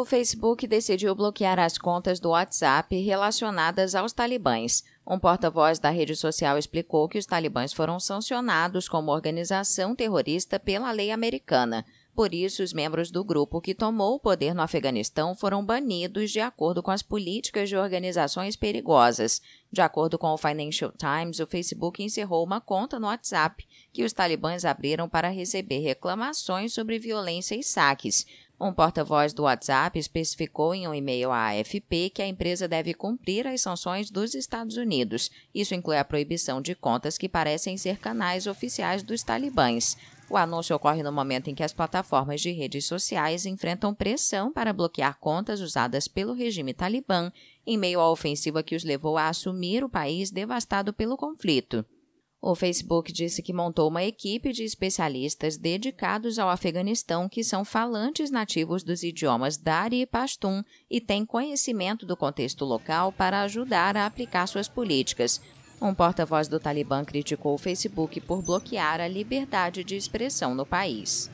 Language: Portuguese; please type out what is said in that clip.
o Facebook decidiu bloquear as contas do WhatsApp relacionadas aos talibãs. Um porta-voz da rede social explicou que os talibãs foram sancionados como organização terrorista pela lei americana. Por isso, os membros do grupo que tomou o poder no Afeganistão foram banidos de acordo com as políticas de organizações perigosas. De acordo com o Financial Times, o Facebook encerrou uma conta no WhatsApp que os talibãs abriram para receber reclamações sobre violência e saques. Um porta-voz do WhatsApp especificou em um e-mail à AFP que a empresa deve cumprir as sanções dos Estados Unidos. Isso inclui a proibição de contas que parecem ser canais oficiais dos talibãs. O anúncio ocorre no momento em que as plataformas de redes sociais enfrentam pressão para bloquear contas usadas pelo regime talibã, em meio à ofensiva que os levou a assumir o país devastado pelo conflito. O Facebook disse que montou uma equipe de especialistas dedicados ao Afeganistão que são falantes nativos dos idiomas Dari e Pashtun e têm conhecimento do contexto local para ajudar a aplicar suas políticas. Um porta-voz do Talibã criticou o Facebook por bloquear a liberdade de expressão no país.